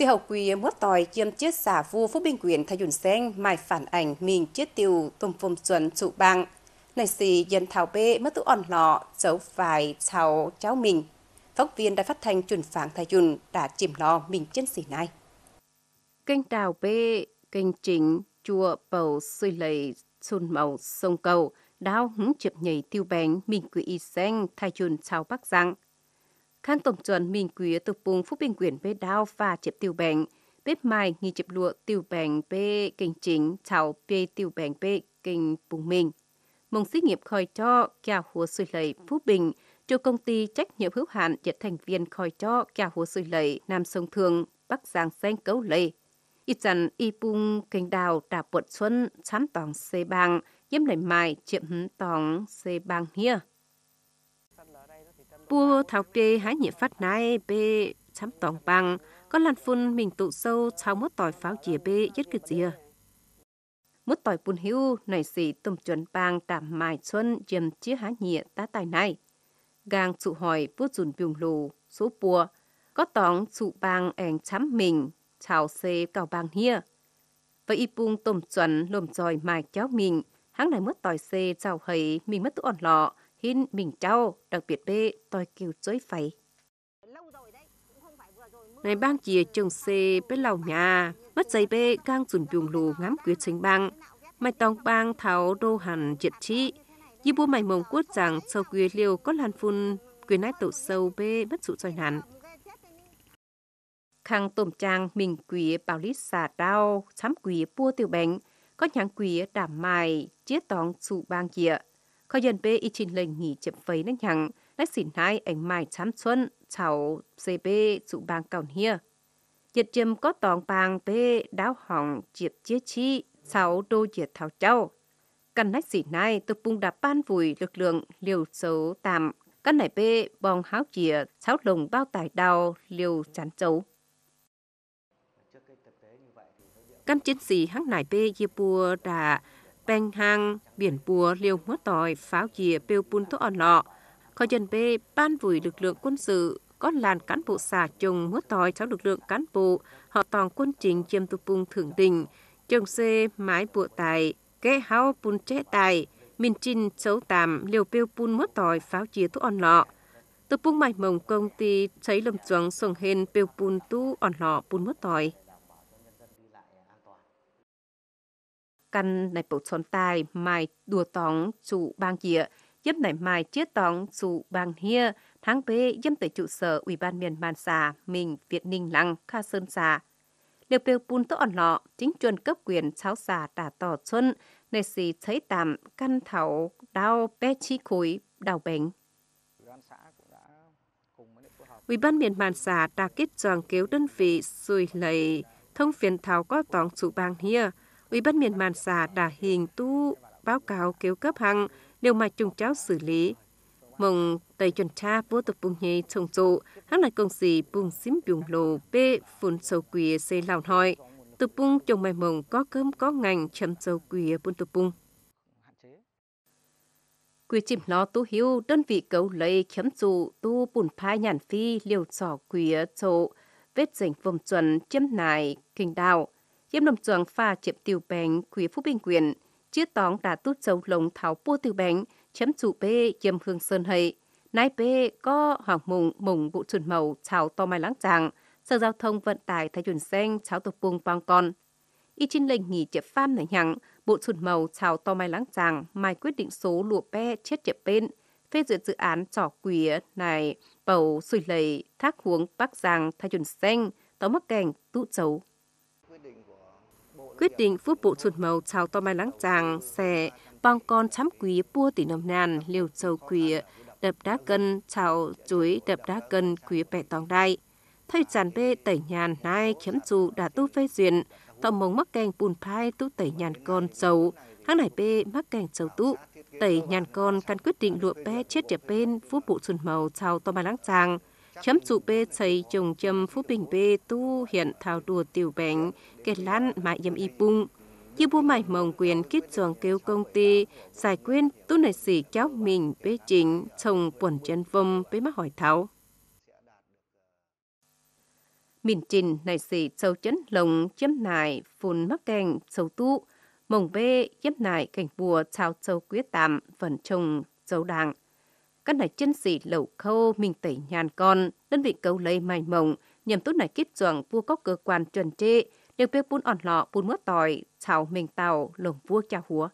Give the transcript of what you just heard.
Sĩ hậu quỳ mất tòi chiêm chiết xả vua phúc binh quyền thay dùn sen mài phản ảnh mình chiết tiêu tùm phùm xuân trụ bang. Này xì dân thảo bê mất tụ ổn lọ dấu vài cháu cháu mình. Phóng viên đã phát thanh chuẩn phản thay dùn đã chìm lo mình trên xì này. Kênh đào bê, kênh chính, chùa bầu suy lầy, xuân màu sông cầu, đao hứng chập nhảy tiêu bánh mình quỷ y sen thay dùn cháu bắc giang. Khăn tổng chuẩn mình quý tục vùng phúc bình quyền bê đao và chếp tiêu bệnh. Bếp mai nghi chếp lụa tiêu bệnh bê kinh chính cháu bê tiêu bệnh bê kinh bùng mình. mông xí nghiệp khói cho cả hồ suy lầy phúc bình cho công ty trách nhiệm hữu hạn dịch thành viên khói cho cả hồ suy lầy Nam Sông Thường, Bắc Giang Xanh Cấu Lầy. Y chẳng y bung kinh đào đà bột xuân chám tòng xê bang, giếm lầy mai chiệm tòng xê bang hia bua tháo kê hái nhị phát nai bê chấm tòng băng có lan phun mình tụ sâu cháo mốt tỏi pháo chìa bê nhất cái chìa mốt tỏi bùn hưu nảy sĩ tùm chuẩn bang tạm mài xuân dìm chia há nhịa tá tài này gang trụ hỏi bút dùn biùng lù số bùa có tòng trụ bang ảnh chấm mình chào xê cào bang hia và y bung tùm chuẩn lùm dòi mài kéo mình hắn này mất tỏi xê chào hầy mình mất tụ ổn lọ hin mình trao, đặc biệt bê tôi kêu chối phải. ngày bang chìa trường xe bên lầu nhà, mất giấy bê gang dùn dùng lù ngắm quyết chính bang. Mai tòng bang tháo đô hẳn diệt trị. như bố mày mồng quốc rằng sau quyết liều có làn phun quyền nái tổ sâu bê bất dụ soi hẳn Khang tổm trang mình quý bảo lít xà đau, sám quý bua tiêu bệnh, có nhãn quý đảm mài, chết tòng sụ bang kia. ខយិនពេអ៊ីជីនលេងញីចិបវៃនឹងយ៉ាងណៃស៊ីណៃអេងម៉ៃឆាំឈុនឆៅសេបេសុបាងកោនហៀចិត្តជឹមក៏តងបាងពេដៅហងជៀបជាជីឆៅដូជាថៅចៅកាន់ណៃស៊ីណៃទៅពុងដាបាន vui lực lượng liều số 8 căn này bê bong háo chìa sáu lùng bao tải đào liều chán chấu căn chiến sĩ hắn nải bê dìa bùa đà beng hang biển bùa liều múa tỏi pháo chìa pêu pun thuốc on lọ khởi dân bê ban vùi lực lượng quân sự có làn cán bộ xà chồng múa tỏi cháu lực lượng cán bộ họ toàn quân trình chiêm tu pung thượng đình chồng xê mái bùa tài kế hao pun chế tài minh trinh xấu tạm liều pêu pun múa tỏi pháo chìa thuốc on lọ tu pung mải mồng công ty cháy lâm chuồng sông hên pêu pun tu on lọ pun múa tỏi căn này bột son tai mai đùa tóng chủ bang kia dâm nảy mai chết tóng chủ bang hia tháng bê dâm tới trụ sở ủy ban miền man mình việt ninh lăng kha sơn xà liệu bèo bùn tốt ổn lọ chính chuẩn cấp quyền cháo xà đà tỏ xuân nơi xì thấy tạm căn thảo đau bé chi khối đào bánh Ủy ban miền màn xã kết giòn kéo đơn vị rồi lấy thông phiền thảo có tóng chủ bang hia Ủy ban miền màn xã đã hiền tu báo cáo kêu cấp hằng điều mà chúng cháu xử lý. mừng tây chuẩn cha vô tục bùng nhì trồng trụ, hắn lại công sĩ bùng xím bùng lồ bê phun sầu quỷ xây lào hỏi. Tập bùng trồng mai mong có cơm có ngành chấm sầu quỷ bùng tập bùng. Quỷ chìm nó tu hiu đơn vị cấu lấy chấm trụ tu bùn phai nhàn phi liều trò quỷ trụ vết dành vùng chuẩn chấm nải kinh đạo. Yếm nằm chuồng pha chiếm tiểu bánh quý phú bình quyền, chiếc tóng đã tút dấu lồng tháo bua tiểu bánh, chấm chủ bê yếm hương sơn hầy. Nái bê có hoàng mùng mùng bộ chuẩn màu chào to mai láng tràng, sở giao thông vận tải thái chuẩn xanh cháo tổ buông bong con. Y trên lệnh nghỉ chếp pham nảy nhặng, bộ chuẩn màu chào to mai láng tràng, mai quyết định số lụa bê chết chếp bên, phê duyệt dự án trỏ quỷ này bầu sủi lầy thác huống bắc giang thái chuẩn xanh tóm mắc cảnh tụ chấu quyết định phút bộ chuột màu chào to mai lắng chàng sẽ bằng con chấm quý bua tỷ nầm nàn liều châu quý đập đá cân chào chuối đập đá cân quý bẻ tòng đại thay tràn bê tẩy nhàn nai kiếm trụ đã tu phê duyệt tổng mông mắc kèng bùn phai tu tẩy nhàn con chầu hãng nải bê mắc kèng chầu tụ tẩy nhàn con căn quyết định lụa bê chết tiệp bên phút bộ chuột màu chào to mai lắng chàng chấm chủ bê xây trồng châm phú bình bê tu hiện thảo đùa tiểu bệnh kết lan mại yếm y bung như bu mại mong quyền kít giòn kêu công ty giải quyết tu này sĩ cháu mình bê chính chồng quần chân vông bê mắc hỏi tháo mình trình này sĩ sâu chấn lồng chấm nải phun mắc cành sâu tu mồng bê chấm nải cảnh bùa sao sâu quyết tạm phần trồng sâu đảng các này chân sĩ lẩu khâu mình tẩy nhàn con đơn vị cấu lấy mai mộng nhằm tốt này kết chuẩn vua có cơ quan chuẩn trị được việc bún òn lọ bún mướt tỏi xào mình tàu lồng vua cha húa